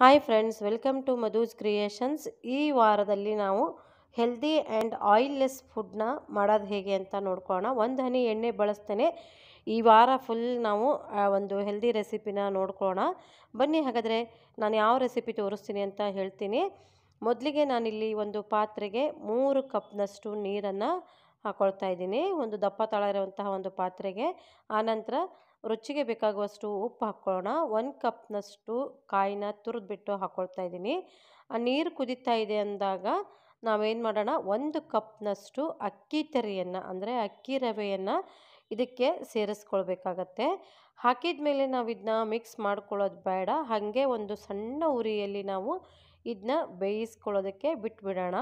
hi friends welcome to Madhu's creations ಈ ವಾರದಲ್ಲಿ ನಾವು ಹೆಲ್ದಿ ಆ್ಯಂಡ್ ಆಯಿಲ್ಲೆಸ್ ಫುಡ್ನ ಮಾಡೋದು ಹೇಗೆ ಅಂತ ನೋಡ್ಕೋಣ ಒಂದು ಹನಿ ಎಣ್ಣೆ ಬಳಸ್ತೇನೆ ಈ ವಾರ ಫುಲ್ ನಾವು ಒಂದು ಹೆಲ್ದಿ ರೆಸಿಪಿನ ನೋಡ್ಕೋಣ ಬನ್ನಿ ಹಾಗಾದರೆ ನಾನು ಯಾವ ರೆಸಿಪಿ ತೋರಿಸ್ತೀನಿ ಅಂತ ಹೇಳ್ತೀನಿ ಮೊದಲಿಗೆ ನಾನಿಲ್ಲಿ ಒಂದು ಪಾತ್ರೆಗೆ ಮೂರು ಕಪ್ನಷ್ಟು ನೀರನ್ನು ಹಾಕೊಳ್ತಾ ಇದ್ದೀನಿ ಒಂದು ದಪ್ಪ ತಳ ಇರುವಂತಹ ಒಂದು ಪಾತ್ರೆಗೆ ಆನಂತರ ರುಚಿಗೆ ಬೇಕಾಗುವಷ್ಟು ಉಪ್ಪು ಹಾಕ್ಕೊಳ್ಳೋಣ ಒಂದು ಕಪ್ನಷ್ಟು ಕಾಯಿನ ತುರಿದ್ಬಿಟ್ಟು ಹಾಕ್ಕೊಳ್ತಾ ಇದ್ದೀನಿ ನೀರು ಕುದೀತಾ ಇದೆ ಅಂದಾಗ ನಾವೇನು ಮಾಡೋಣ ಒಂದು ಕಪ್ನಷ್ಟು ಅಕ್ಕಿ ತರಿಯನ್ನು ಅಂದರೆ ಅಕ್ಕಿ ರವೆಯನ್ನು ಇದಕ್ಕೆ ಸೇರಿಸ್ಕೊಳ್ಬೇಕಾಗತ್ತೆ ಹಾಕಿದ ಮೇಲೆ ನಾವು ಇದನ್ನ ಮಿಕ್ಸ್ ಮಾಡ್ಕೊಳ್ಳೋದು ಬೇಡ ಹಾಗೆ ಒಂದು ಸಣ್ಣ ಉರಿಯಲ್ಲಿ ನಾವು ಇದನ್ನ ಬೇಯಿಸ್ಕೊಳ್ಳೋದಕ್ಕೆ ಬಿಟ್ಬಿಡೋಣ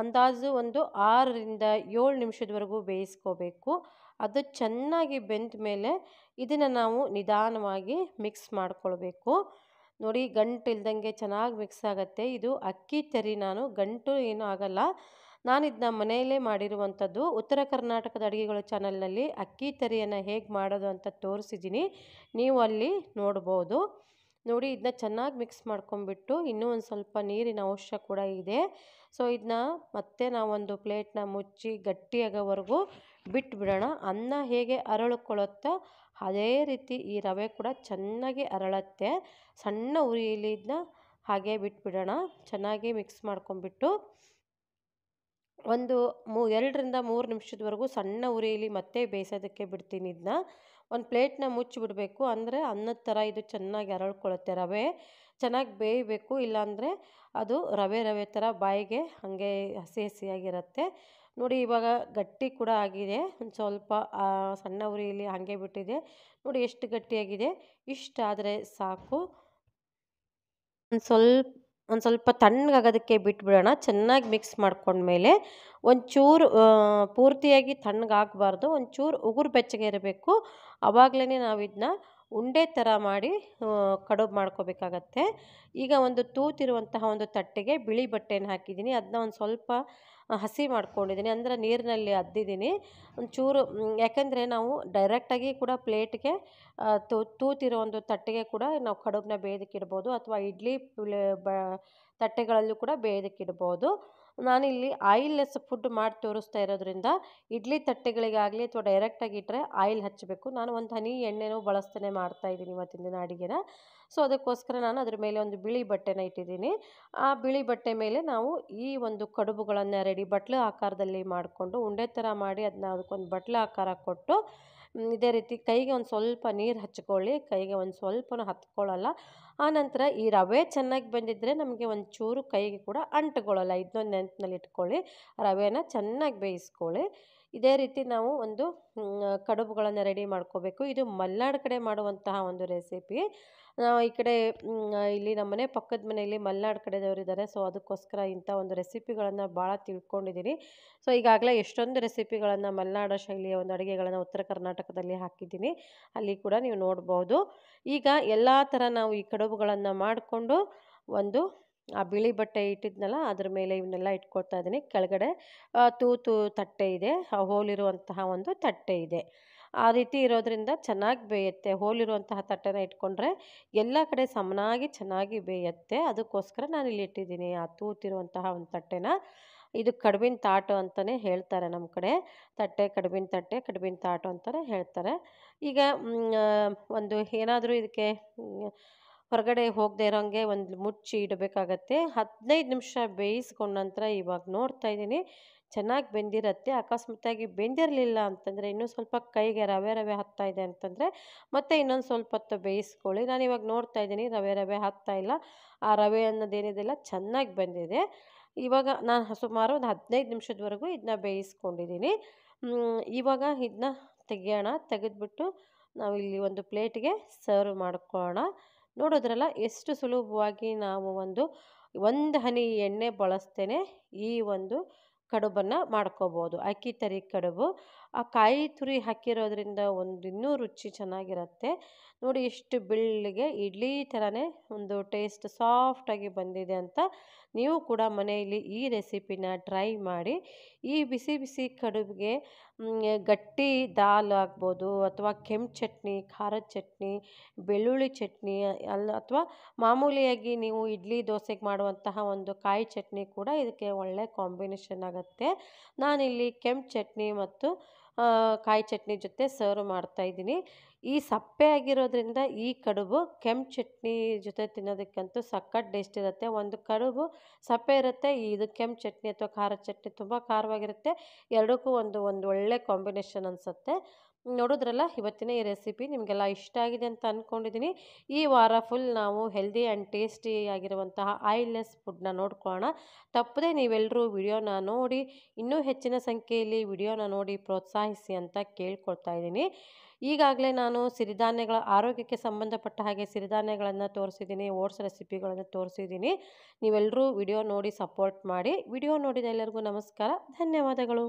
ಅಂದಾಜು ಒಂದು ಆರರಿಂದ ಏಳು ನಿಮಿಷದವರೆಗೂ ಬೇಯಿಸ್ಕೋಬೇಕು ಅದು ಚೆನ್ನಾಗಿ ಬೆಂದ ಮೇಲೆ ಇದನ್ನು ನಾವು ನಿಧಾನವಾಗಿ ಮಿಕ್ಸ್ ಮಾಡಿಕೊಳ್ಬೇಕು ನೋಡಿ ಗಂಟು ಇಲ್ದಂಗೆ ಚೆನ್ನಾಗಿ ಮಿಕ್ಸ್ ಆಗುತ್ತೆ ಇದು ಅಕ್ಕಿ ತರಿ ನಾನು ಗಂಟು ಏನೂ ಆಗಲ್ಲ ನಾನು ಇದನ್ನ ಮನೆಯಲ್ಲೇ ಮಾಡಿರುವಂಥದ್ದು ಉತ್ತರ ಕರ್ನಾಟಕದ ಅಡುಗೆಗಳ ಚಾನಲ್ನಲ್ಲಿ ಅಕ್ಕಿ ತರಿಯನ್ನು ಹೇಗೆ ಮಾಡೋದು ಅಂತ ತೋರಿಸಿದ್ದೀನಿ ನೀವು ಅಲ್ಲಿ ನೋಡ್ಬೋದು ನೋಡಿ ಇದನ್ನ ಚೆನ್ನಾಗಿ ಮಿಕ್ಸ್ ಮಾಡ್ಕೊಂಬಿಟ್ಟು ಇನ್ನೂ ಒಂದು ಸ್ವಲ್ಪ ನೀರಿನ ಅಂಶ ಕೂಡ ಇದೆ ಸೊ ಇದನ್ನ ಮತ್ತೆ ನಾವೊಂದು ಪ್ಲೇಟ್ನ ಮುಚ್ಚಿ ಗಟ್ಟಿಯಾಗೋವರೆಗೂ ಬಿಟ್ಬಿಡೋಣ ಅನ್ನ ಹೇಗೆ ಅರಳ್ಕೊಳ್ಳುತ್ತೋ ಅದೇ ರೀತಿ ಈ ರವೆ ಕೂಡ ಚೆನ್ನಾಗಿ ಅರಳತ್ತೆ ಸಣ್ಣ ಉರಿಯಲ್ಲಿ ಹಾಗೆ ಬಿಟ್ಬಿಡೋಣ ಚೆನ್ನಾಗಿ ಮಿಕ್ಸ್ ಮಾಡ್ಕೊಂಡ್ಬಿಟ್ಟು ಒಂದು ಮೂ ಎರಡರಿಂದ ಮೂರು ನಿಮಿಷದವರೆಗೂ ಸಣ್ಣ ಉರಿಯಲ್ಲಿ ಮತ್ತೆ ಬೇಯಿಸೋದಕ್ಕೆ ಬಿಡ್ತೀನಿ ಇದನ್ನ ಒಂದು ಪ್ಲೇಟ್ನ ಮುಚ್ಚಿಬಿಡಬೇಕು ಅಂದರೆ ಅನ್ನದ ಥರ ಇದು ಚೆನ್ನಾಗಿ ಅರಳ್ಕೊಳತ್ತೆ ರವೆ ಚೆನ್ನಾಗಿ ಬೇಯಬೇಕು ಇಲ್ಲಾಂದರೆ ಅದು ರವೆ ರವೆ ಥರ ಬಾಯಿಗೆ ಹಾಗೆ ಹಸಿ ಹಸಿಯಾಗಿರುತ್ತೆ ನೋಡಿ ಇವಾಗ ಗಟ್ಟಿ ಕೂಡ ಆಗಿದೆ ಒಂದು ಸ್ವಲ್ಪ ಸಣ್ಣ ಉರಿಯಲ್ಲಿ ಹಾಗೆ ಬಿಟ್ಟಿದೆ ನೋಡಿ ಎಷ್ಟು ಗಟ್ಟಿಯಾಗಿದೆ ಇಷ್ಟಾದರೆ ಸಾಕು ಒಂದು ಸ್ವಲ್ಪ ಒಂದು ಸ್ವಲ್ಪ ತಣ್ಣಗಾಗೋದಕ್ಕೆ ಬಿಟ್ಬಿಡೋಣ ಚೆನ್ನಾಗಿ ಮಿಕ್ಸ್ ಮಾಡ್ಕೊಂಡ್ಮೇಲೆ ಒಂಚೂರು ಪೂರ್ತಿಯಾಗಿ ತಣ್ಣಗಾಗಬಾರ್ದು ಒಂಚೂರು ಉಗುರು ಬೆಚ್ಚಗೆ ಇರಬೇಕು ಆವಾಗಲೇ ನಾವು ಇದನ್ನ ಉಂಡೆ ಥರ ಮಾಡಿ ಕಡುಬು ಮಾಡ್ಕೋಬೇಕಾಗತ್ತೆ ಈಗ ಒಂದು ತೂತಿರುವಂತಹ ಒಂದು ತಟ್ಟೆಗೆ ಬಿಳಿ ಬಟ್ಟೆಯನ್ನು ಹಾಕಿದ್ದೀನಿ ಅದನ್ನ ಒಂದು ಸ್ವಲ್ಪ ಹಸಿ ಮಾಡ್ಕೊಂಡಿದ್ದೀನಿ ಅಂದರೆ ನೀರಿನಲ್ಲಿ ಅದ್ದಿದ್ದೀನಿ ಒಂಚೂರು ಯಾಕೆಂದರೆ ನಾವು ಡೈರೆಕ್ಟಾಗಿ ಕೂಡ ಪ್ಲೇಟ್ಗೆ ತೂ ತೂತಿರೋ ಒಂದು ತಟ್ಟೆಗೆ ಕೂಡ ನಾವು ಕಡುಬನ್ನ ಬೇಯೋದಕ್ಕಿಡ್ಬೋದು ಅಥವಾ ಇಡ್ಲಿ ಬ ತಟ್ಟೆಗಳಲ್ಲೂ ಕೂಡ ಬೇಯೋದಕ್ಕಿಡ್ಬೋದು ನಾನಿಲ್ಲಿ ಆಯಿಲ್ಲೆಸ್ ಫುಡ್ ಮಾಡಿ ತೋರಿಸ್ತಾ ಇರೋದ್ರಿಂದ ಇಡ್ಲಿ ತಟ್ಟೆಗಳಿಗಾಗಲಿ ಅಥವಾ ಡೈರೆಕ್ಟಾಗಿ ಇಟ್ಟರೆ ಆಯಿಲ್ ಹಚ್ಚಬೇಕು ನಾನು ಒಂದು ಹನಿ ಎಣ್ಣೆನೂ ಬಳಸ್ತಾನೆ ಮಾಡ್ತಾ ಇದ್ದೀನಿ ಇವತ್ತಿನ ದಿನ ಅಡುಗೆನ ಸೊ ಅದಕ್ಕೋಸ್ಕರ ನಾನು ಅದ್ರ ಮೇಲೆ ಒಂದು ಬಿಳಿ ಬಟ್ಟೆನ ಇಟ್ಟಿದ್ದೀನಿ ಆ ಬಿಳಿ ಬಟ್ಟೆ ಮೇಲೆ ನಾವು ಈ ಒಂದು ಕಡುಬುಗಳನ್ನು ರೆಡಿ ಬಟ್ಲು ಆಕಾರದಲ್ಲಿ ಮಾಡಿಕೊಂಡು ಉಂಡೆ ಥರ ಮಾಡಿ ಅದನ್ನ ಅದಕ್ಕೊಂದು ಬಟ್ಲು ಆಕಾರ ಕೊಟ್ಟು ಇದೇ ರೀತಿ ಕೈಗೆ ಒಂದು ಸ್ವಲ್ಪ ನೀರು ಹಚ್ಕೊಳ್ಳಿ ಕೈಗೆ ಒಂದು ಸ್ವಲ್ಪ ಹತ್ಕೊಳ್ಳಲ್ಲ ಆನಂತರ ಈ ರವೆ ಚೆನ್ನಾಗಿ ಬಂದಿದ್ದರೆ ನಮಗೆ ಒಂದು ಚೂರು ಕೈಗೆ ಕೂಡ ಅಂಟ್ಕೊಳ್ಳಲ್ಲ ಇದನ್ನೊಂದು ನೆನಪಿನಲ್ಲಿ ಇಟ್ಕೊಳ್ಳಿ ರವೆನ ಚೆನ್ನಾಗಿ ಬೇಯಿಸ್ಕೊಳ್ಳಿ ಇದೇ ರೀತಿ ನಾವು ಒಂದು ಕಡುಬುಗಳನ್ನು ರೆಡಿ ಮಾಡ್ಕೋಬೇಕು ಇದು ಮಲ್ನಾಡು ಕಡೆ ಮಾಡುವಂತಹ ಒಂದು ರೆಸಿಪಿ ಈ ಕಡೆ ಇಲ್ಲಿ ನಮ್ಮ ಮನೆ ಪಕ್ಕದ ಮನೆಯಲ್ಲಿ ಮಲೆನಾಡು ಇದ್ದಾರೆ ಸೊ ಅದಕ್ಕೋಸ್ಕರ ಇಂಥ ಒಂದು ರೆಸಿಪಿಗಳನ್ನು ಭಾಳ ತಿಳ್ಕೊಂಡಿದ್ದೀನಿ ಸೊ ಈಗಾಗಲೇ ಎಷ್ಟೊಂದು ರೆಸಿಪಿಗಳನ್ನು ಮಲೆನಾಡು ಶೈಲಿಯ ಒಂದು ಅಡುಗೆಗಳನ್ನು ಉತ್ತರ ಕರ್ನಾಟಕದಲ್ಲಿ ಹಾಕಿದ್ದೀನಿ ಅಲ್ಲಿ ಕೂಡ ನೀವು ನೋಡ್ಬೋದು ಈಗ ಎಲ್ಲ ಥರ ನಾವು ಈ ಕಡುಬುಗಳನ್ನು ಮಾಡಿಕೊಂಡು ಒಂದು ಆ ಬಿಳಿ ಬಟ್ಟೆ ಇಟ್ಟಿದ್ನಲ್ಲ ಅದ್ರ ಮೇಲೆ ಇವನ್ನೆಲ್ಲ ಇಟ್ಕೊಳ್ತಾ ಇದ್ದೀನಿ ಕೆಳಗಡೆ ತೂತು ತಟ್ಟೆ ಇದೆ ಹೋಲಿರುವಂತಹ ಒಂದು ತಟ್ಟೆ ಇದೆ ಆ ರೀತಿ ಇರೋದ್ರಿಂದ ಚೆನ್ನಾಗಿ ಬೇಯುತ್ತೆ ಹೋಲಿರುವಂತಹ ತಟ್ಟೆನ ಇಟ್ಕೊಂಡ್ರೆ ಎಲ್ಲ ಕಡೆ ಸಮನಾಗಿ ಚೆನ್ನಾಗಿ ಬೇಯುತ್ತೆ ಅದಕ್ಕೋಸ್ಕರ ನಾನು ಇಲ್ಲಿ ಇಟ್ಟಿದ್ದೀನಿ ಆ ತೂತಿರುವಂತಹ ಒಂದು ತಟ್ಟೆನ ಇದು ಕಡುಬಿನ ತಾಟು ಅಂತಲೇ ಹೇಳ್ತಾರೆ ನಮ್ಮ ಕಡೆ ತಟ್ಟೆ ಕಡುಬಿನ ತಟ್ಟೆ ಕಡುಬಿನ ತಾಟು ಅಂತಲೇ ಹೇಳ್ತಾರೆ ಈಗ ಒಂದು ಏನಾದರೂ ಇದಕ್ಕೆ ಹೊರಗಡೆ ಹೋಗದೆ ಇರೋಂಗೆ ಒಂದು ಮುಚ್ಚಿ ಇಡಬೇಕಾಗತ್ತೆ ಹದಿನೈದು ನಿಮಿಷ ಬೇಯಿಸ್ಕೊಂಡ ನಂತರ ಇವಾಗ ನೋಡ್ತಾ ಇದ್ದೀನಿ ಚೆನ್ನಾಗಿ ಬೆಂದಿರುತ್ತೆ ಅಕಸ್ಮಾತಾಗಿ ಬೆಂದಿರಲಿಲ್ಲ ಅಂತಂದರೆ ಇನ್ನೂ ಸ್ವಲ್ಪ ಕೈಗೆ ರವೆ ರವೆ ಹತ್ತಾ ಇದೆ ಅಂತಂದರೆ ಮತ್ತೆ ಇನ್ನೊಂದು ಸ್ವಲ್ಪ ಹೊತ್ತು ಬೇಯಿಸ್ಕೊಳ್ಳಿ ನಾನು ಇವಾಗ ನೋಡ್ತಾ ಇದ್ದೀನಿ ರವೆ ರವೆ ಹತ್ತಾ ಇಲ್ಲ ಆ ರವೆ ಅನ್ನೋದೇನಿದೆಲ್ಲ ಚೆನ್ನಾಗಿ ಬೆಂದಿದೆ ಇವಾಗ ನಾನು ಸುಮಾರು ಒಂದು ಹದಿನೈದು ನಿಮಿಷದವರೆಗೂ ಇದನ್ನ ಬೇಯಿಸ್ಕೊಂಡಿದ್ದೀನಿ ಇವಾಗ ಇದನ್ನ ತೆಗಿಯೋಣ ತೆಗೆದ್ಬಿಟ್ಟು ನಾವು ಇಲ್ಲಿ ಒಂದು ಪ್ಲೇಟ್ಗೆ ಸರ್ವ್ ಮಾಡ್ಕೊಳ್ಳೋಣ ನೋಡೋದ್ರಲ್ಲ ಎಷ್ಟು ಸುಲಭವಾಗಿ ನಾವು ಒಂದು ಒಂದು ಹನಿ ಎಣ್ಣೆ ಬಳಸ್ತೇನೆ ಈ ಒಂದು ಕಡುಬನ್ನು ಮಾಡ್ಕೋಬೋದು ಅಕ್ಕಿ ತರಿ ಕಡುಬು ಆ ಕಾಯಿ ತುರಿ ಹಾಕಿರೋದ್ರಿಂದ ಒಂದು ಇನ್ನೂ ರುಚಿ ಚೆನ್ನಾಗಿರುತ್ತೆ ನೋಡಿ ಎಷ್ಟು ಬೆಳ್ಳಗೆ ಇಡ್ಲಿ ಥರನೇ ಒಂದು ಟೇಸ್ಟ್ ಸಾಫ್ಟಾಗಿ ಬಂದಿದೆ ಅಂತ ನೀವು ಕೂಡ ಮನೆಯಲ್ಲಿ ಈ ರೆಸಿಪಿನ ಟ್ರೈ ಮಾಡಿ ಈ ಬಿಸಿ ಬಿಸಿ ಕಡುಬಿಗೆ ಗಟ್ಟಿ ದಾಲ್ ಆಗ್ಬೋದು ಅಥವಾ ಕೆಂಪು ಚಟ್ನಿ ಖಾರದ ಚಟ್ನಿ ಬೆಳ್ಳುಳ್ಳಿ ಚಟ್ನಿ ಅಲ್ಲ ಅಥವಾ ಮಾಮೂಲಿಯಾಗಿ ನೀವು ಇಡ್ಲಿ ದೋಸೆಗೆ ಮಾಡುವಂತಹ ಒಂದು ಕಾಯಿ ಚಟ್ನಿ ಕೂಡ ಇದಕ್ಕೆ ಒಳ್ಳೆ ಕಾಂಬಿನೇಷನ್ ಆಗುತ್ತೆ ನಾನಿಲ್ಲಿ ಕೆಂಪು ಚಟ್ನಿ ಮತ್ತು ಕಾಯಿ ಚಟ್ನಿ ಜೊತೆ ಸರ್ವ್ ಮಾಡ್ತಾಯಿದ್ದೀನಿ ಈ ಸಪ್ಪೆ ಆಗಿರೋದ್ರಿಂದ ಈ ಕಡುಬು ಕೆಂಪು ಚಟ್ನಿ ಜೊತೆ ತಿನ್ನೋದಕ್ಕಂತೂ ಸಕ್ಕತ್ ಟೇಸ್ಟ್ ಇರುತ್ತೆ ಒಂದು ಕಡುಬು ಸಪ್ಪೆ ಇರುತ್ತೆ ಇದು ಕೆಂಪು ಚಟ್ನಿ ಅಥವಾ ಖಾರ ಚಟ್ನಿ ತುಂಬ ಖಾರವಾಗಿರುತ್ತೆ ಎರಡಕ್ಕೂ ಒಂದು ಒಂದು ಒಳ್ಳೆ ಕಾಂಬಿನೇಷನ್ ಅನಿಸುತ್ತೆ ನೋಡಿದ್ರಲ್ಲ ಇವತ್ತಿನ ಈ ರೆಸಿಪಿ ನಿಮಗೆಲ್ಲ ಇಷ್ಟ ಆಗಿದೆ ಅಂತ ಅಂದ್ಕೊಂಡಿದ್ದೀನಿ ಈ ವಾರ ಫುಲ್ ನಾವು ಹೆಲ್ದಿ ಆ್ಯಂಡ್ ಟೇಸ್ಟಿ ಆಗಿರುವಂತಹ ಆಯಿಲ್ಲೆಸ್ ಫುಡ್ನ ನೋಡ್ಕೊಳ್ಳೋಣ ತಪ್ಪದೇ ನೀವೆಲ್ಲರೂ ವಿಡಿಯೋನ ನೋಡಿ ಇನ್ನೂ ಹೆಚ್ಚಿನ ಸಂಖ್ಯೆಯಲ್ಲಿ ವಿಡಿಯೋನ ನೋಡಿ ಪ್ರೋತ್ಸಾಹಿಸಿ ಅಂತ ಕೇಳ್ಕೊಳ್ತಾ ಇದ್ದೀನಿ ಈಗಾಗಲೇ ನಾನು ಸಿರಿಧಾನ್ಯಗಳ ಆರೋಗ್ಯಕ್ಕೆ ಸಂಬಂಧಪಟ್ಟ ಹಾಗೆ ಸಿರಿಧಾನ್ಯಗಳನ್ನು ತೋರಿಸಿದ್ದೀನಿ ಓಟ್ಸ್ ರೆಸಿಪಿಗಳನ್ನು ತೋರಿಸಿದ್ದೀನಿ ನೀವೆಲ್ಲರೂ ವಿಡಿಯೋ ನೋಡಿ ಸಪೋರ್ಟ್ ಮಾಡಿ ವಿಡಿಯೋ ನೋಡಿದ ಎಲ್ಲರಿಗೂ ನಮಸ್ಕಾರ ಧನ್ಯವಾದಗಳು